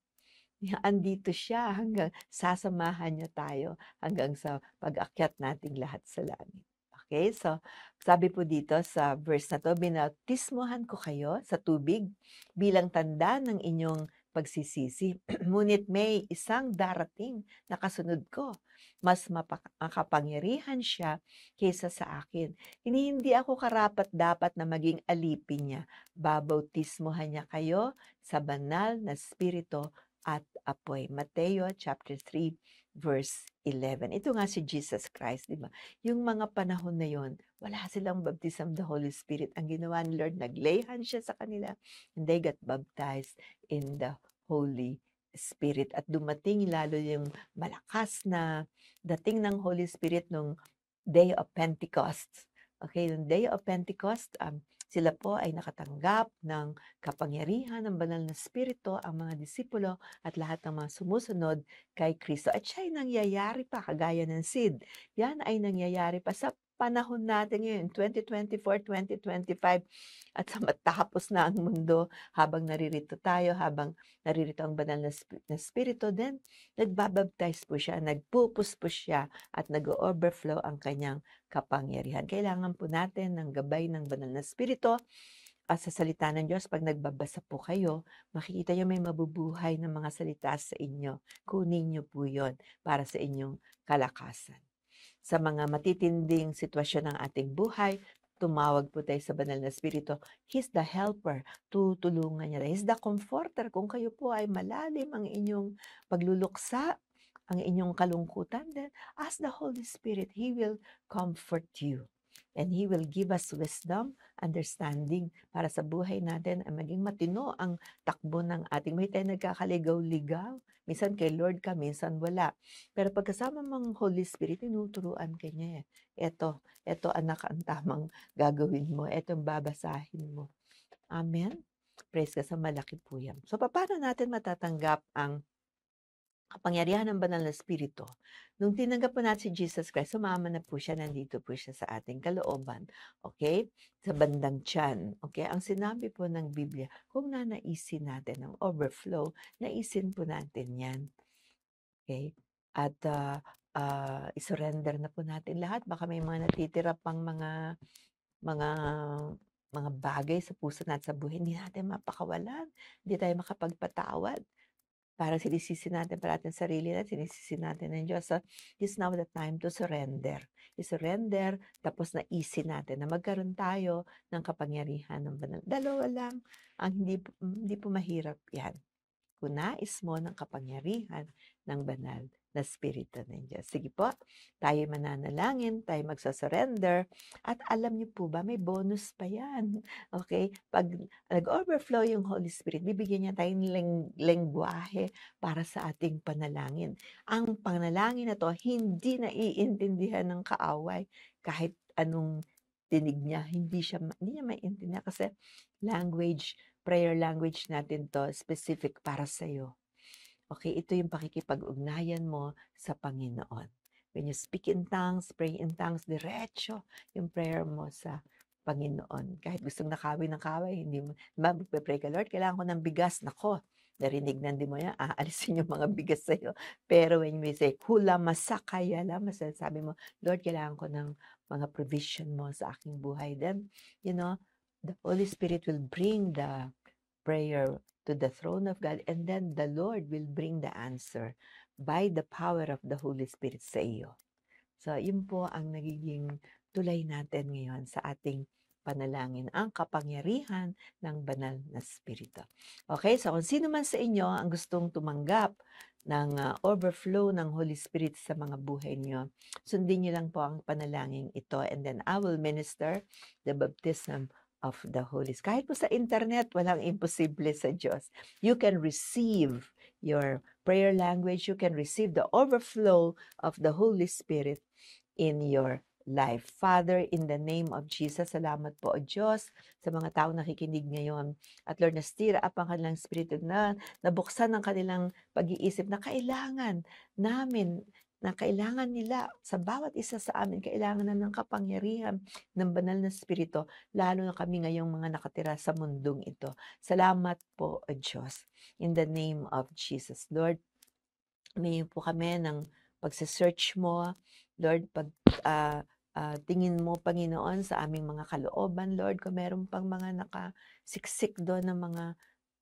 Andito siya hanggang sasamahan niya tayo hanggang sa pag-akyat nating lahat sa langit. Okay, so sabi po dito sa verse na to, binautismohan ko kayo sa tubig bilang tanda ng inyong pagsisisi. Ngunit may isang darating na kasunod ko. Mas makapangyarihan siya kaysa sa akin. Hindi, hindi ako karapat-dapat na maging alipin niya. Babautismohan niya kayo sa banal na spirito at apoy. Mateo chapter 3 verse 11. Ito nga si Jesus Christ, di ba? Yung mga panahon na yon, wala silang baptism the Holy Spirit. Ang ginawa ni Lord, naglay hands siya sa kanila and they got baptized in the Holy Spirit. At dumating lalo yung malakas na dating ng Holy Spirit nung day of Pentecost. Okay, yung day of Pentecost, um, sila po ay nakatanggap ng kapangyarihan ng banal na spirito ang mga disipulo at lahat ng mga sumusunod kay Kristo. At siya ay nangyayari pa kagaya ng Sid. Yan ay nangyayari pa sa panahon natin ngayon, 2024-2025, at sa matapos na ang mundo, habang naririto tayo, habang naririto ang banal na, sp- na spirito, then nagbabaptize po siya, nagpupus po siya, at nag-overflow ang kanyang kapangyarihan. Kailangan po natin ng gabay ng banal na spirito, at sa salita ng Diyos, pag nagbabasa po kayo, makikita nyo may mabubuhay ng mga salita sa inyo. Kunin nyo po yon para sa inyong kalakasan sa mga matitinding sitwasyon ng ating buhay, tumawag po tayo sa banal na spirito. He's the helper. Tutulungan niya. He's the comforter. Kung kayo po ay malalim ang inyong pagluluksa, ang inyong kalungkutan, then ask the Holy Spirit. He will comfort you. And He will give us wisdom, understanding para sa buhay natin ay maging matino ang takbo ng ating. May tayo nagkakaligaw-ligaw. Minsan kay Lord ka, minsan wala. Pero pagkasama mong Holy Spirit, tinuturuan ka niya. Ito, eh. ito anak ang tamang gagawin mo. Ito ang babasahin mo. Amen? Praise ka sa malaki po yan. So, paano natin matatanggap ang kapangyarihan ng banal na spirito. Nung tinanggap po natin si Jesus Christ, sumama na po siya, nandito po siya sa ating kalooban. Okay? Sa bandang tiyan. Okay? Ang sinabi po ng Biblia, kung nanaisin natin ang overflow, naisin po natin yan. Okay? At uh, uh, isurrender na po natin lahat. Baka may mga natitira pang mga mga mga bagay sa puso natin sa buhay, hindi natin mapakawalan, hindi tayo makapagpatawad. Parang sinisisi natin pala ating sarili natin, sinisisi natin ng Diyos. So, ah. it's now the time to surrender. You surrender, tapos na easy natin na magkaroon tayo ng kapangyarihan ng banal. Dalawa lang ang hindi, hindi po mahirap yan. Kunais mo ng kapangyarihan ng banal na Spirito ng Diyos. Sige po, tayo mananalangin, tayo magsasurrender, at alam niyo po ba, may bonus pa yan. Okay? Pag nag-overflow yung Holy Spirit, bibigyan niya tayo ng leng- lengguahe para sa ating panalangin. Ang panalangin na to, hindi naiintindihan ng kaaway kahit anong tinig niya, hindi siya, hindi niya maiintindihan kasi language, prayer language natin to, specific para sa'yo. Okay, ito yung pakikipag-ugnayan mo sa Panginoon. When you speak in tongues, pray in tongues, diretso yung prayer mo sa Panginoon. Kahit gustong nakawin ng kaway, hindi mo, magpe-pray ka, Lord, kailangan ko ng bigas. Nako, narinig na hindi mo yan, aalisin yung mga bigas sa'yo. Pero when we say, hula masakaya masaya, sabi mo, Lord, kailangan ko ng mga provision mo sa aking buhay. Then, you know, the Holy Spirit will bring the prayer to the throne of God and then the Lord will bring the answer by the power of the Holy Spirit sa iyo. So, yun po ang nagiging tulay natin ngayon sa ating panalangin ang kapangyarihan ng banal na spirito. Okay, so kung sino man sa inyo ang gustong tumanggap ng uh, overflow ng Holy Spirit sa mga buhay niyo, sundin niyo lang po ang panalangin ito and then I will minister the baptism of the Holy Spirit. Kahit po sa internet, walang imposible sa Diyos. You can receive your prayer language. You can receive the overflow of the Holy Spirit in your life. Father, in the name of Jesus, salamat po o Diyos sa mga taong nakikinig ngayon. At Lord, nastira up ang kanilang spirito na nabuksan ang kanilang pag-iisip na kailangan namin na kailangan nila, sa bawat isa sa amin, kailangan na ng kapangyarihan ng banal na spirito, lalo na kami ngayong mga nakatira sa mundong ito. Salamat po, O oh Diyos. In the name of Jesus, Lord, may po kami ng pagsesearch mo, Lord, pag uh, uh, tingin mo, Panginoon, sa aming mga kalooban, Lord, kung meron pang mga nakasiksik doon ng mga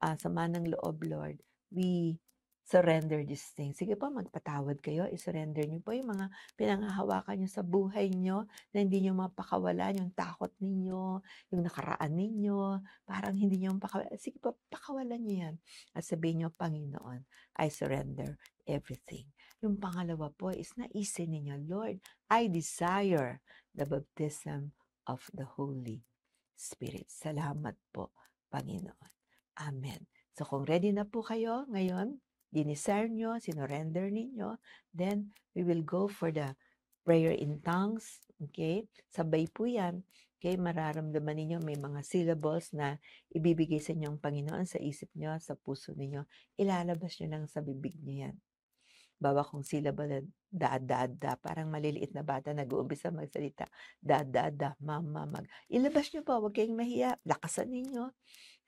uh, sama ng loob, Lord, we surrender this thing. Sige po, magpatawad kayo. I-surrender niyo po yung mga pinangahawakan niyo sa buhay niyo na hindi niyo mapakawalan, yung takot niyo, yung nakaraan niyo, parang hindi niyo mapakawalan. Sige po, pakawalan nyo yan. At sabihin niyo, Panginoon, I surrender everything. Yung pangalawa po is naisin niyo, Lord, I desire the baptism of the Holy Spirit. Salamat po, Panginoon. Amen. So kung ready na po kayo ngayon, diniscern nyo, sinorender ninyo, then we will go for the prayer in tongues, okay? Sabay po yan, okay? Mararamdaman ninyo may mga syllables na ibibigay sa inyong Panginoon sa isip nyo, sa puso ninyo. Ilalabas nyo lang sa bibig nyo yan bawa kong syllable na da, da, da. Parang maliliit na bata nag-uumpisa magsalita. Da, da, da, mama, mag. Ilabas nyo po, huwag kayong mahiya. Lakasan ninyo.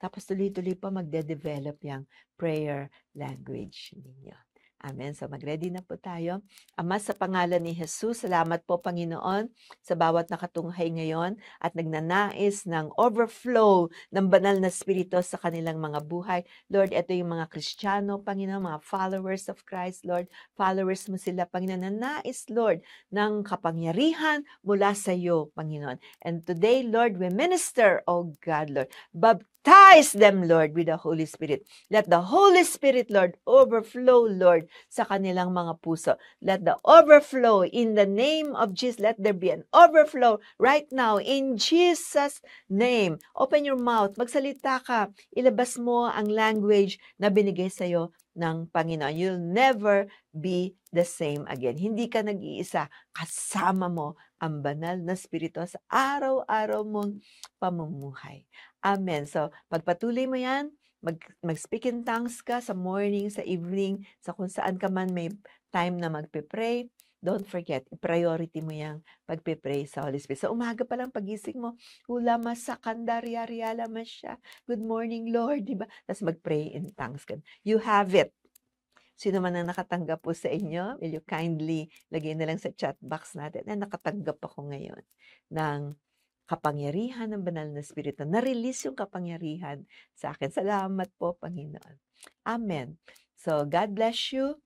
Tapos tuloy-tuloy pa magde-develop yung prayer language ninyo. Amen. So mag-ready na po tayo. Ama, sa pangalan ni Jesus, salamat po Panginoon sa bawat nakatunghay ngayon at nagnanais ng overflow ng banal na spirito sa kanilang mga buhay. Lord, ito yung mga Kristiyano, Panginoon, mga followers of Christ, Lord. Followers mo sila, Panginoon, na nais, Lord, ng kapangyarihan mula sa iyo, Panginoon. And today, Lord, we minister, O God, Lord, bab Baptize them, Lord, with the Holy Spirit. Let the Holy Spirit, Lord, overflow, Lord, sa kanilang mga puso. Let the overflow in the name of Jesus. Let there be an overflow right now in Jesus' name. Open your mouth. Magsalita ka. Ilabas mo ang language na binigay sa'yo ng Panginoon. You'll never be the same again. Hindi ka nag-iisa. Kasama mo ang banal na spirito sa araw-araw mong pamumuhay. Amen. So, pagpatuloy mo yan, mag, mag-speak in tongues ka sa morning, sa evening, sa kung saan ka man may time na magpe-pray don't forget, priority mo yung pagpe-pray sa Holy Spirit. Sa so, umaga pa lang pagising mo, hula masakanda, riya-riyala masya. Good morning, Lord, di ba? Tapos mag-pray in tongues ka. You have it. Sino man ang nakatanggap po sa inyo, will you kindly lagay na lang sa chat box natin na nakatanggap ako ngayon ng kapangyarihan ng banal na spirito. Na-release yung kapangyarihan sa akin. Salamat po, Panginoon. Amen. So, God bless you.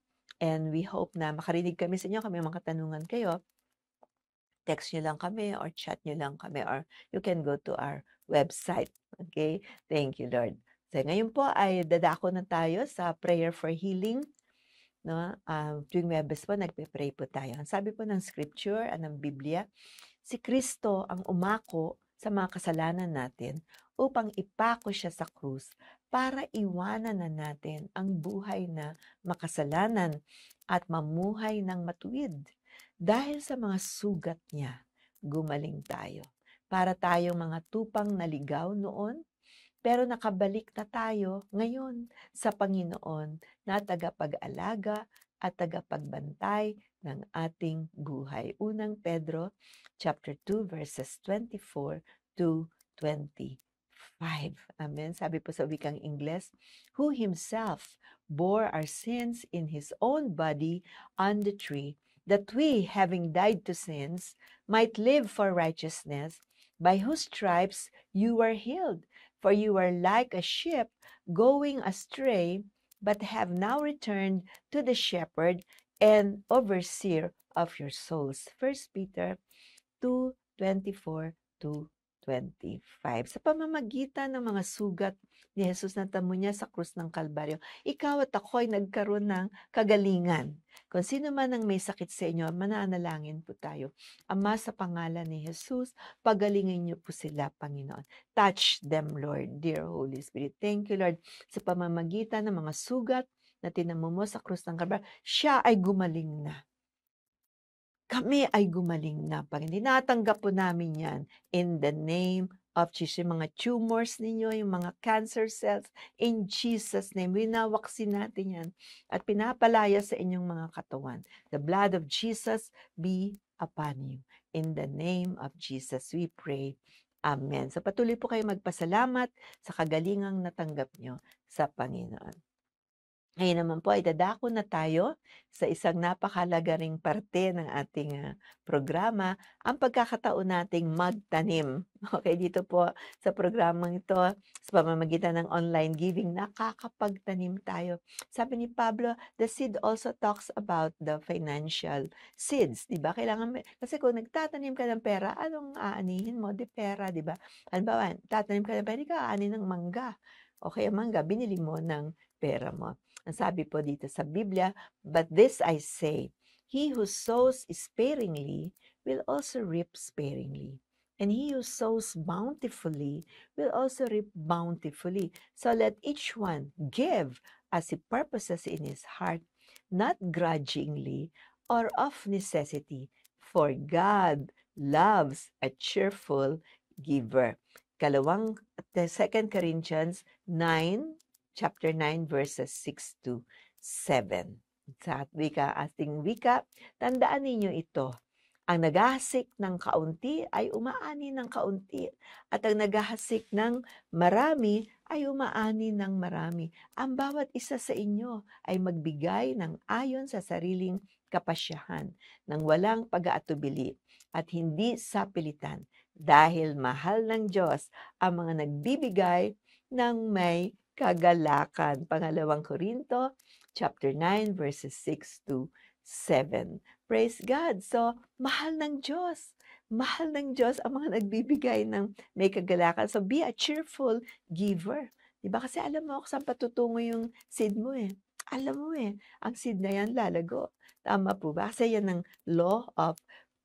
And we hope na makarinig kami sa inyo, kami mga katanungan kayo. Text nyo lang kami or chat nyo lang kami or you can go to our website. Okay? Thank you, Lord. So, ngayon po ay dadako na tayo sa prayer for healing. No? Um, tuwing Webes po, nagpe-pray po tayo. Ang sabi po ng scripture, ang ng Biblia, si Kristo ang umako sa mga kasalanan natin upang ipako siya sa krus para iwanan na natin ang buhay na makasalanan at mamuhay ng matuwid. Dahil sa mga sugat niya, gumaling tayo. Para tayong mga tupang naligaw noon, pero nakabalik na tayo ngayon sa Panginoon na tagapag-alaga at tagapagbantay ng ating buhay. Unang Pedro chapter 2 verses 24 to 20. 5. Amen. Sabi po sa wikang Ingles, who himself bore our sins in his own body on the tree, that we, having died to sins, might live for righteousness, by whose stripes you were healed. For you were like a sheep going astray, but have now returned to the shepherd and overseer of your souls. 1 Peter 2 24 to 25 sa pamamagitan ng mga sugat ni Jesus na tamo niya sa krus ng Kalbaryo. Ikaw at ako ay nagkaroon ng kagalingan. Kung sino man ang may sakit sa inyo, mananalangin po tayo. Ama, sa pangalan ni Jesus, pagalingin niyo po sila, Panginoon. Touch them, Lord, dear Holy Spirit. Thank you, Lord, sa pamamagitan ng mga sugat na tinamo mo sa krus ng Kalbaryo. Siya ay gumaling na kami ay gumaling na. hindi natanggap po namin yan in the name of Jesus, yung mga tumors ninyo, yung mga cancer cells, in Jesus' name, winawaksin natin yan at pinapalaya sa inyong mga katawan. The blood of Jesus be upon you. In the name of Jesus, we pray. Amen. So patuloy po kayo magpasalamat sa kagalingang natanggap nyo sa Panginoon. Ngayon naman po ay dadako na tayo sa isang napakalaga ring parte ng ating ah, programa, ang pagkakataon nating magtanim. Okay, dito po sa programang ito, sa pamamagitan ng online giving, nakakapagtanim tayo. Sabi ni Pablo, the seed also talks about the financial seeds, di ba? Kailangan, kasi kung nagtatanim ka ng pera, anong aanihin mo? Di pera, di ba? Halimbawa, tatanim ka ng pera, di ka aani ng mangga. Okay, ang mangga, binili mo ng pera mo. Ang sabi po dito sa Biblia, But this I say, He who sows sparingly will also reap sparingly. And he who sows bountifully will also reap bountifully. So let each one give as he purposes in his heart, not grudgingly or of necessity, for God loves a cheerful giver. Kalawang 2 Corinthians 9, chapter 9 verses 6 to 7. Sa wika, ating wika, tandaan ninyo ito. Ang naghahasik ng kaunti ay umaani ng kaunti at ang naghahasik ng marami ay umaani ng marami. Ang bawat isa sa inyo ay magbigay ng ayon sa sariling kapasyahan ng walang pag-aatubili at hindi sa pilitan dahil mahal ng Diyos ang mga nagbibigay ng may kagalakan. Pangalawang Korinto, chapter 9, verses 6 to 7. Praise God! So, mahal ng Diyos. Mahal ng Diyos ang mga nagbibigay ng may kagalakan. So, be a cheerful giver. Diba? Kasi alam mo kung saan patutungo yung seed mo eh. Alam mo eh, ang seed na yan lalago. Tama po ba? Kasi yan ang law of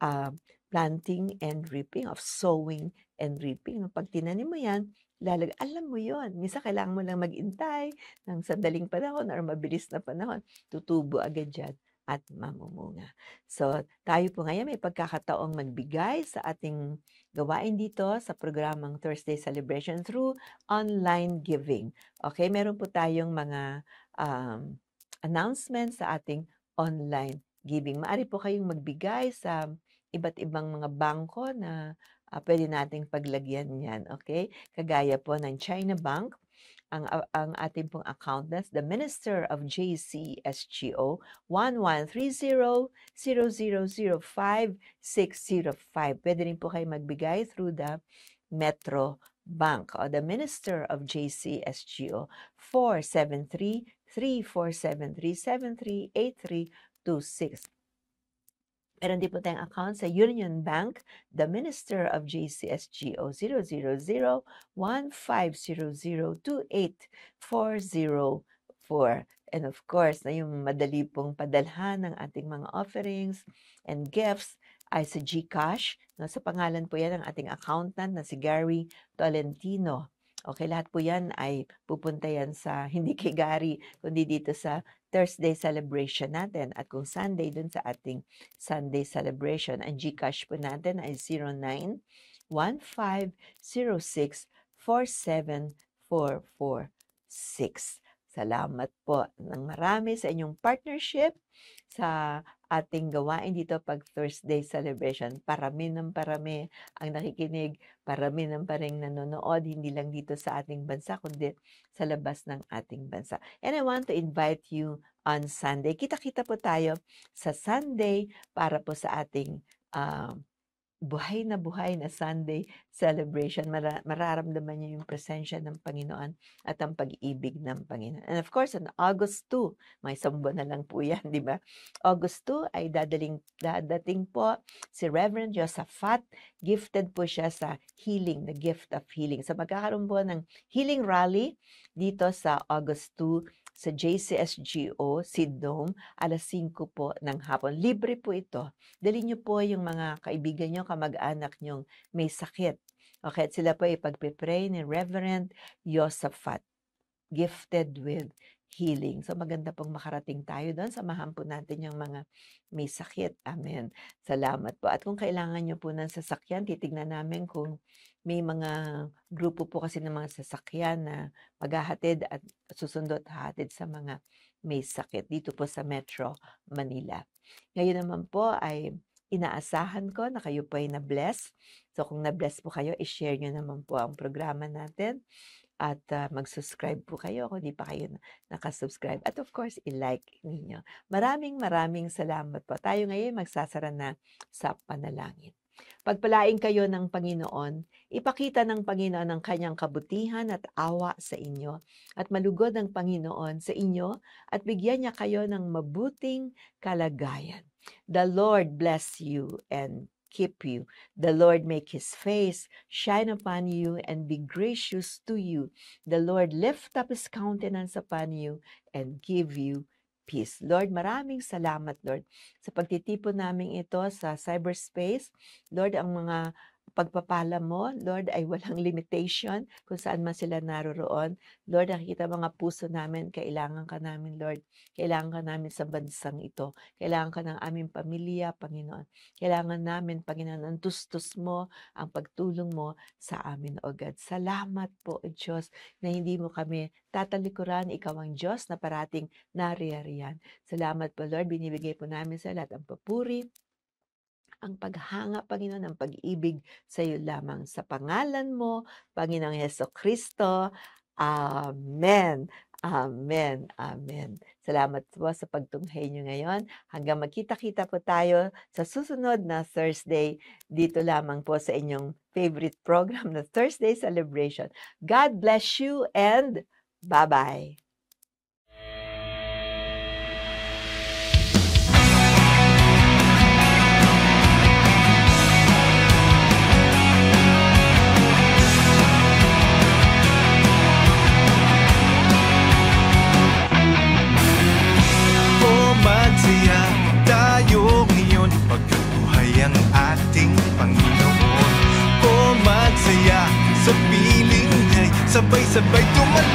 uh, planting and reaping, of sowing and reaping. Pag tinanim mo yan, lalag, alam mo yon. Misa kailangan mo lang magintay ng sandaling panahon or mabilis na panahon. Tutubo agad yan at mamumunga. So, tayo po ngayon may pagkakataong magbigay sa ating gawain dito sa programang Thursday Celebration through online giving. Okay, meron po tayong mga um, announcements sa ating online giving. Maari po kayong magbigay sa iba't ibang mga bangko na uh, pwede nating paglagyan niyan, okay? Kagaya po ng China Bank, ang, ah, ang ating pong account na the Minister of JCSGO 1130 0005 Pwede rin po kayo magbigay through the Metro Bank o the Minister of JCSGO 473 3473 Meron din po tayong account sa Union Bank, the Minister of GCSGO 000 And of course, na yung madali pong padalhan ng ating mga offerings and gifts ay sa Gcash. Na sa pangalan po yan ng ating accountant na si Gary Tolentino. Okay, lahat po yan ay pupunta yan sa, hindi kay Gary, kundi dito sa Thursday celebration natin. At kung Sunday, dun sa ating Sunday celebration. Ang Gcash po natin ay 09 150647446. Salamat po ng marami sa inyong partnership sa ating gawain dito pag Thursday celebration. Parami ng parami ang nakikinig, parami ng paring nanonood, hindi lang dito sa ating bansa, kundi sa labas ng ating bansa. And I want to invite you on Sunday. Kita-kita po tayo sa Sunday para po sa ating uh, buhay na buhay na Sunday celebration. mararamdaman niyo yung presensya ng Panginoon at ang pag-ibig ng Panginoon. And of course, on August 2, may sambo na lang po yan, di ba? August 2 ay dadaling, dadating po si Reverend Josaphat. Gifted po siya sa healing, the gift of healing. So magkakaroon po ng healing rally dito sa August 2 sa JCSGO, Sidnome, alas 5 po ng hapon. Libre po ito. Dali nyo po yung mga kaibigan nyo, kamag-anak nyo may sakit. Okay, at sila po ipagpipray ni Reverend Yosafat, gifted with healing. So maganda pong makarating tayo doon. Samahan po natin yung mga may sakit. Amen. Salamat po. At kung kailangan nyo po ng sasakyan, titignan namin kung may mga grupo po kasi ng mga sasakyan na maghahatid at susundot hatid sa mga may sakit dito po sa Metro Manila. Ngayon naman po ay inaasahan ko na kayo po ay na-bless. So kung na-bless po kayo, i-share nyo naman po ang programa natin at uh, mag-subscribe po kayo kung di pa kayo nakasubscribe. At of course, i-like ninyo. Maraming maraming salamat po. Tayo ngayon magsasara na sa panalangin. Pagpalain kayo ng Panginoon, ipakita ng Panginoon ang kanyang kabutihan at awa sa inyo, at malugod ng Panginoon sa inyo, at bigyan niya kayo ng mabuting kalagayan. The Lord bless you and keep you. The Lord make his face shine upon you and be gracious to you. The Lord lift up his countenance upon you and give you peace. Lord, maraming salamat, Lord, sa pagtitipon namin ito sa cyberspace. Lord, ang mga pagpapala mo, Lord, ay walang limitation kung saan man sila naroroon. Lord, nakikita mga puso namin, kailangan ka namin, Lord. Kailangan ka namin sa bansang ito. Kailangan ka ng aming pamilya, Panginoon. Kailangan namin, Panginoon, ang tustos mo, ang pagtulong mo sa amin, O God. Salamat po, O Diyos, na hindi mo kami tatalikuran. Ikaw ang Diyos na parating nariyariyan. Salamat po, Lord. Binibigay po namin sa lahat ang papuri, ang paghanga, Panginoon, ng pag-ibig sa iyo lamang sa pangalan mo, Panginoong Heso Kristo. Amen. Amen. Amen. Salamat po sa pagtunghay niyo ngayon. Hanggang magkita-kita po tayo sa susunod na Thursday. Dito lamang po sa inyong favorite program na Thursday Celebration. God bless you and bye-bye. sa piling niya'y sabay-sabay tumalo